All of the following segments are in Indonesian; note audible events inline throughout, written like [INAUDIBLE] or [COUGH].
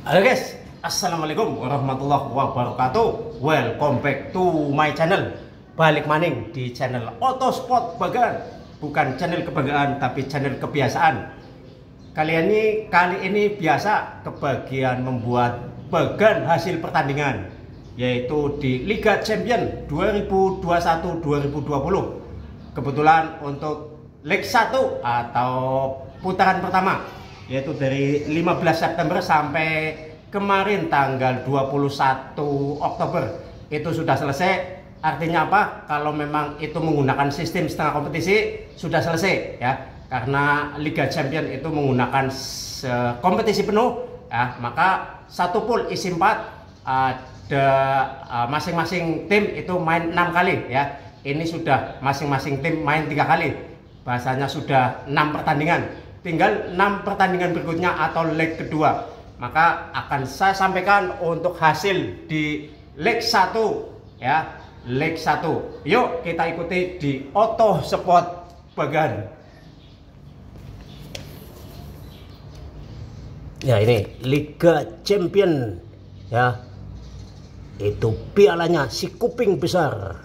Halo guys, Assalamualaikum warahmatullahi wabarakatuh Welcome back to my channel Balik maning di channel Otospot Bagan Bukan channel kebanggaan tapi channel kebiasaan Kalian ini kali ini biasa kebagian membuat bagan hasil pertandingan Yaitu di Liga Champion 2021-2020 Kebetulan untuk leg 1 atau putaran pertama yaitu dari 15 September sampai kemarin tanggal 21 Oktober itu sudah selesai artinya apa kalau memang itu menggunakan sistem setengah kompetisi sudah selesai ya karena Liga Champion itu menggunakan kompetisi penuh ya maka satu pool isi 4 ada e, masing-masing tim itu main enam kali ya ini sudah masing-masing tim main tiga kali bahasanya sudah enam pertandingan tinggal 6 pertandingan berikutnya atau leg kedua maka akan saya sampaikan untuk hasil di leg 1 ya leg 1 yuk kita ikuti di Auto Sport Bagan ya ini Liga Champion ya itu pialanya si kuping besar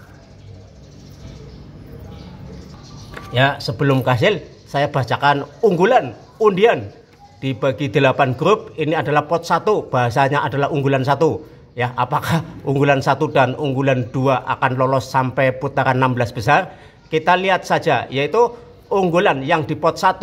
ya sebelum hasil saya bacakan unggulan undian dibagi 8 grup ini adalah pot 1 bahasanya adalah unggulan 1 ya apakah [LAUGHS] unggulan 1 dan unggulan 2 akan lolos sampai putaran 16 besar kita lihat saja yaitu unggulan yang di pot 1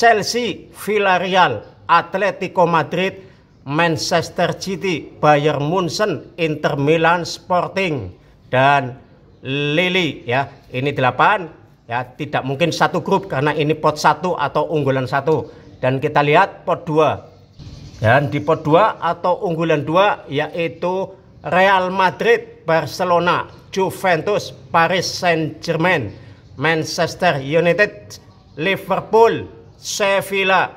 Chelsea, Villarreal, Atletico Madrid, Manchester City, Bayern Munchen, Inter Milan, Sporting dan Lili ya. Ini 8 ya tidak mungkin satu grup karena ini pot satu atau unggulan satu dan kita lihat pot dua dan di pot dua atau unggulan dua yaitu Real Madrid, Barcelona, Juventus, Paris Saint-Germain, Manchester United, Liverpool, Sevilla,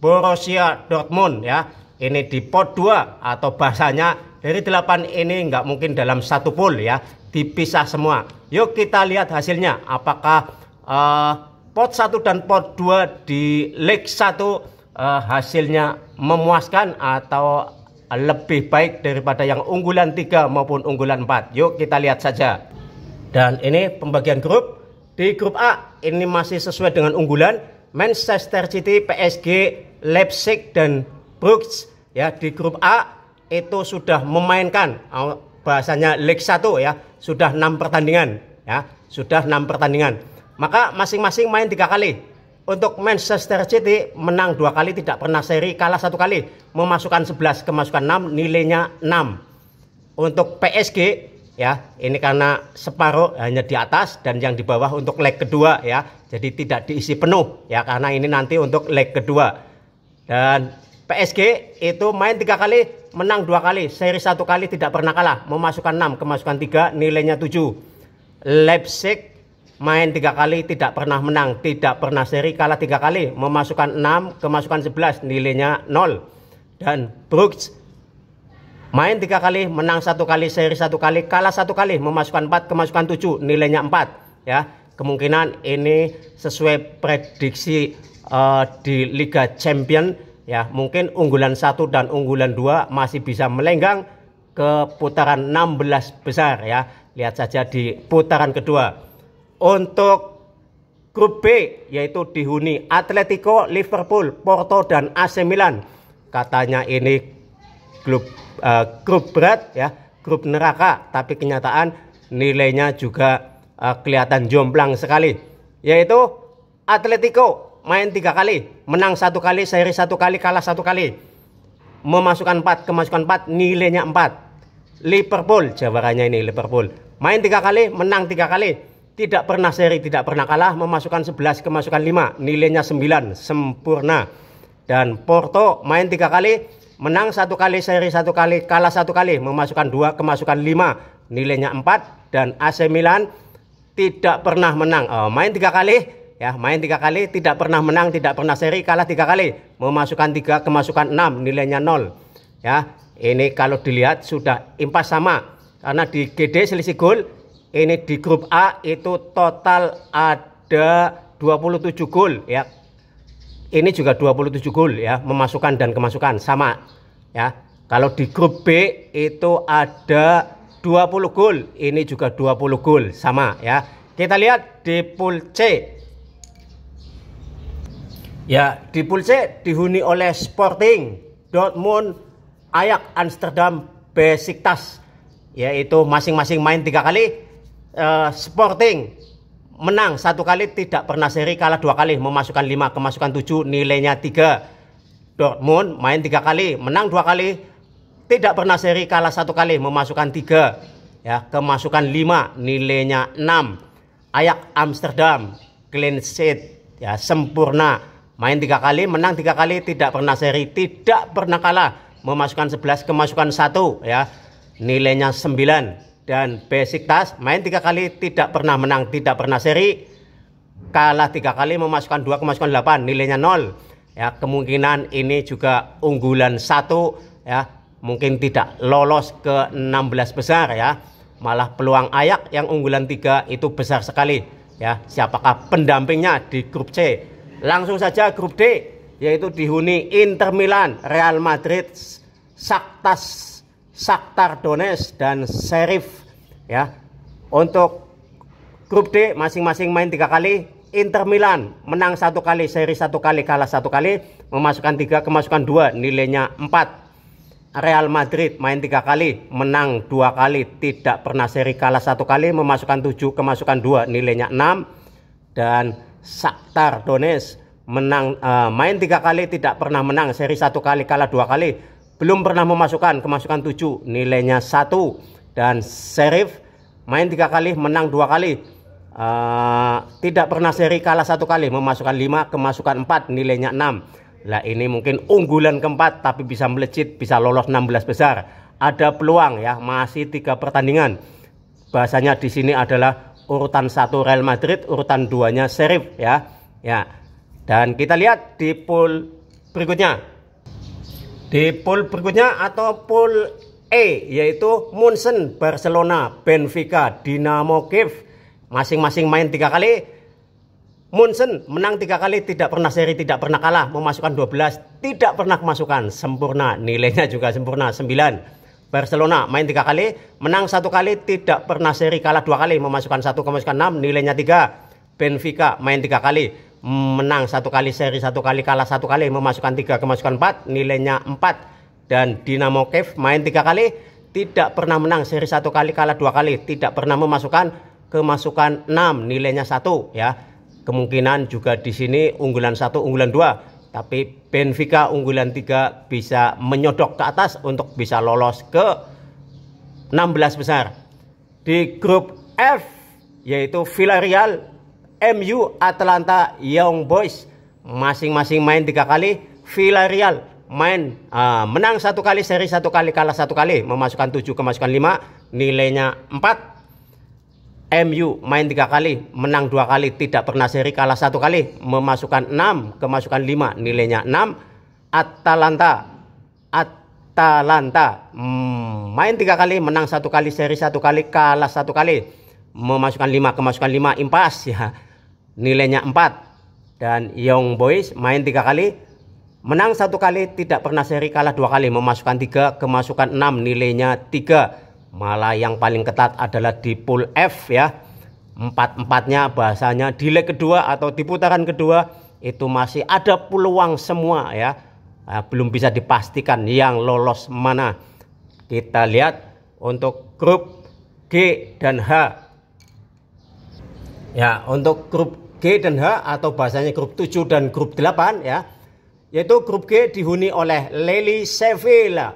Borussia Dortmund ya. Ini di pot dua atau bahasanya dari delapan ini nggak mungkin dalam satu pool ya dipisah semua. Yuk kita lihat hasilnya apakah uh, pot 1 dan pot 2 di leg 1 uh, eh, hasilnya memuaskan atau lebih baik daripada yang unggulan 3 maupun unggulan 4. Yuk kita lihat saja. Dan ini pembagian grup. Di grup A ini masih sesuai dengan unggulan Manchester City, PSG, Leipzig dan Brooks ya di grup A itu sudah memainkan bahasanya leg 1 ya, sudah enam pertandingan ya, sudah enam pertandingan. Maka masing-masing main tiga kali. Untuk Manchester City menang dua kali tidak pernah seri, kalah satu kali, memasukkan 11 kemasukan 6, nilainya 6. Untuk PSG ya, ini karena separuh hanya di atas dan yang di bawah untuk leg kedua ya. Jadi tidak diisi penuh ya karena ini nanti untuk leg kedua. Dan PSG itu main tiga kali, menang dua kali, seri satu kali tidak pernah kalah, memasukkan enam kemasukan tiga nilainya tujuh Leipzig main tiga kali, tidak pernah menang, tidak pernah seri, kalah tiga kali, memasukkan enam kemasukan sebelas nilainya nol Dan Brooks main tiga kali, menang satu kali, seri satu kali, kalah satu kali, memasukkan empat kemasukan tujuh nilainya empat Ya, kemungkinan ini sesuai prediksi uh, di Liga Champions ya mungkin unggulan satu dan unggulan dua masih bisa melenggang ke putaran 16 besar ya lihat saja di putaran kedua untuk grup B yaitu dihuni Atletico, Liverpool, Porto dan AC Milan katanya ini grup uh, grup berat ya grup neraka tapi kenyataan nilainya juga uh, kelihatan jomplang sekali yaitu Atletico main tiga kali menang satu kali seri satu kali kalah satu kali memasukkan empat, kemasukan empat, nilainya empat. Liverpool jawarannya ini Liverpool main tiga kali menang tiga kali tidak pernah seri tidak pernah kalah memasukkan sebelas, kemasukan lima, nilainya sembilan, sempurna dan Porto main tiga kali menang satu kali seri satu kali kalah satu kali memasukkan dua kemasukan lima nilainya empat dan AC Milan tidak pernah menang oh, main tiga kali ya main tiga kali tidak pernah menang tidak pernah seri kalah tiga kali memasukkan tiga kemasukan enam nilainya nol ya ini kalau dilihat sudah impas sama karena di GD selisih gol ini di grup A itu total ada 27 gol ya ini juga 27 gol ya memasukkan dan kemasukan sama ya kalau di grup B itu ada 20 gol ini juga 20 gol sama ya kita lihat di pool C Ya, di pool dihuni oleh Sporting, Dortmund, Ajax Amsterdam, Besiktas. Yaitu masing-masing main tiga kali. Uh, Sporting menang satu kali, tidak pernah seri, kalah dua kali, memasukkan lima, kemasukan tujuh, nilainya tiga. Dortmund main tiga kali, menang dua kali, tidak pernah seri, kalah satu kali, memasukkan tiga, ya kemasukan lima, nilainya enam. Ajax Amsterdam clean sheet ya sempurna main tiga kali menang tiga kali tidak pernah seri tidak pernah kalah memasukkan 11 kemasukan satu ya nilainya 9 dan basic tas main tiga kali tidak pernah menang tidak pernah seri kalah tiga kali memasukkan dua kemasukan 8 nilainya 0 ya kemungkinan ini juga unggulan satu ya mungkin tidak lolos ke 16 besar ya malah peluang ayak yang unggulan tiga itu besar sekali ya siapakah pendampingnya di grup C Langsung saja grup D yaitu dihuni Inter Milan, Real Madrid, Saktas, Saktar Dones, dan Serif ya. Untuk grup D masing-masing main tiga kali. Inter Milan menang satu kali, seri satu kali, kalah satu kali, memasukkan tiga, kemasukan dua, nilainya empat. Real Madrid main tiga kali, menang dua kali, tidak pernah seri kalah satu kali, memasukkan tujuh, kemasukan dua, nilainya enam. Dan Saktar Dones menang uh, main tiga kali tidak pernah menang seri satu kali kalah dua kali belum pernah memasukkan kemasukan tujuh, nilainya satu dan Serif main tiga kali menang dua kali uh, tidak pernah seri kalah satu kali memasukkan lima kemasukan empat, nilainya enam. lah ini mungkin unggulan keempat tapi bisa melejit bisa lolos 16 besar ada peluang ya masih tiga pertandingan bahasanya di sini adalah urutan satu Real Madrid, urutan duanya Serif ya. Ya. Dan kita lihat di pool berikutnya. Di pool berikutnya atau pool E yaitu Munson, Barcelona, Benfica, Dinamo Kiev masing-masing main tiga kali. Munson menang tiga kali, tidak pernah seri, tidak pernah kalah, memasukkan 12, tidak pernah kemasukan, sempurna, nilainya juga sempurna, 9. Barcelona main tiga kali, menang satu kali, tidak pernah seri kalah dua kali, memasukkan satu kemasukan enam, nilainya tiga. Benfica main tiga kali, menang satu kali, seri satu kali, kalah satu kali, memasukkan tiga kemasukan empat, nilainya empat. Dan Dinamo Kiev main tiga kali, tidak pernah menang seri satu kali, kalah dua kali, tidak pernah memasukkan kemasukan enam, nilainya satu ya. Kemungkinan juga di sini unggulan satu, unggulan dua tapi Benfica unggulan 3 bisa menyodok ke atas untuk bisa lolos ke 16 besar. Di grup F yaitu Villarreal, MU, Atlanta, Young Boys masing-masing main tiga kali. Villarreal main uh, menang satu kali, seri satu kali, kalah satu kali, memasukkan 7 kemasukan 5, nilainya 4 MU main tiga kali, menang dua kali, tidak pernah seri kalah satu kali, memasukkan enam, kemasukan lima, nilainya enam. Atalanta, Atalanta mm, main tiga kali, menang satu kali, seri satu kali, kalah satu kali, memasukkan lima, kemasukan lima, impas [LAUGHS] ya, nilainya empat. Dan Young Boys main tiga kali, menang satu kali, tidak pernah seri kalah dua kali, memasukkan tiga, kemasukan enam, nilainya tiga. Malah yang paling ketat adalah di pool F ya. Empat-empatnya bahasanya di leg kedua atau di putaran kedua itu masih ada peluang semua ya. Ah, belum bisa dipastikan yang lolos mana. Kita lihat untuk grup G dan H. Ya, untuk grup G dan H atau bahasanya grup 7 dan grup 8 ya. Yaitu grup G dihuni oleh Lely Sevilla,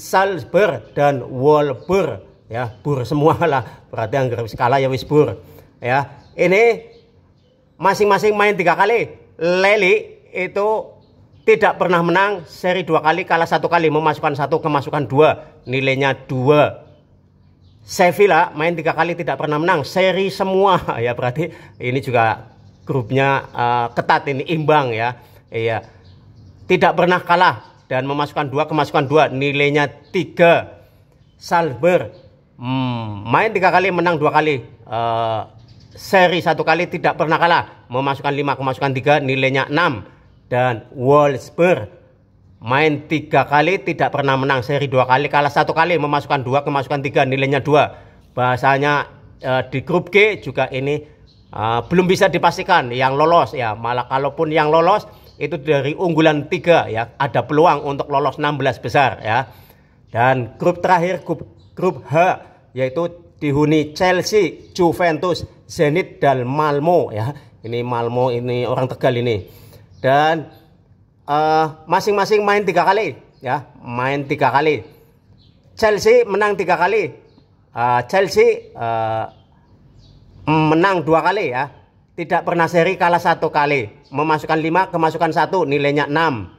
Salzburg dan Wolfsburg ya bur semua lah berarti yang garis kalah ya wisbur ya ini masing-masing main tiga kali Leli itu tidak pernah menang seri dua kali kalah satu kali memasukkan satu kemasukan dua nilainya dua Sevilla main tiga kali tidak pernah menang seri semua [LAUGHS] ya berarti ini juga grupnya uh, ketat ini imbang ya iya tidak pernah kalah dan memasukkan dua kemasukan dua nilainya tiga Salber hmm, main tiga kali menang dua kali uh, seri satu kali tidak pernah kalah memasukkan lima kemasukan tiga nilainya enam dan Wolfsburg main tiga kali tidak pernah menang seri dua kali kalah satu kali memasukkan dua kemasukan tiga nilainya dua bahasanya uh, di grup G juga ini uh, belum bisa dipastikan yang lolos ya malah kalaupun yang lolos itu dari unggulan 3 ya ada peluang untuk lolos 16 besar ya dan grup terakhir grup, grup H yaitu dihuni Chelsea, Juventus, Zenit dan Malmo ya ini Malmo ini orang Tegal ini dan eh, masing-masing uh, main tiga kali ya main tiga kali Chelsea menang tiga kali uh, Chelsea uh, menang dua kali ya tidak pernah seri kalah satu kali. Memasukkan lima, kemasukan satu, nilainya enam,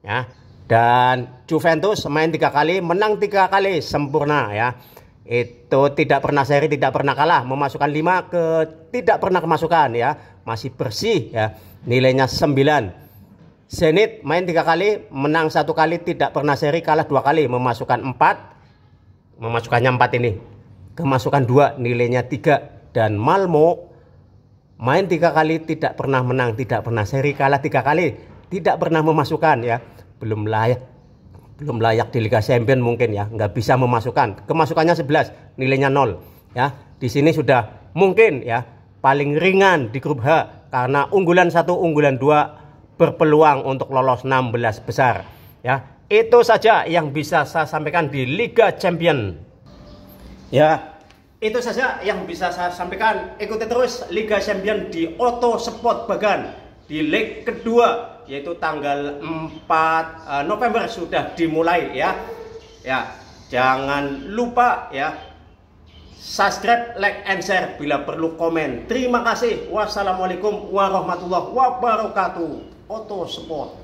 Ya. Dan Juventus main tiga kali, menang tiga kali, sempurna ya. Itu tidak pernah seri, tidak pernah kalah. Memasukkan lima ke tidak pernah kemasukan ya. Masih bersih ya. Nilainya sembilan. Zenit main tiga kali, menang satu kali, tidak pernah seri, kalah dua kali, memasukkan empat, memasukkannya empat ini, kemasukan dua, nilainya tiga, dan Malmo main tiga kali tidak pernah menang tidak pernah seri kalah tiga kali tidak pernah memasukkan ya belum layak belum layak di Liga Champions mungkin ya nggak bisa memasukkan kemasukannya 11 nilainya nol, ya di sini sudah mungkin ya paling ringan di grup H karena unggulan satu unggulan dua berpeluang untuk lolos 16 besar ya itu saja yang bisa saya sampaikan di Liga Champions ya itu saja yang bisa saya sampaikan. Ikuti terus Liga Champion di Oto Sport Bagan di leg kedua yaitu tanggal 4 eh, November sudah dimulai ya. Ya, jangan lupa ya subscribe, like, and share bila perlu komen. Terima kasih. Wassalamualaikum warahmatullahi wabarakatuh. Oto Sport.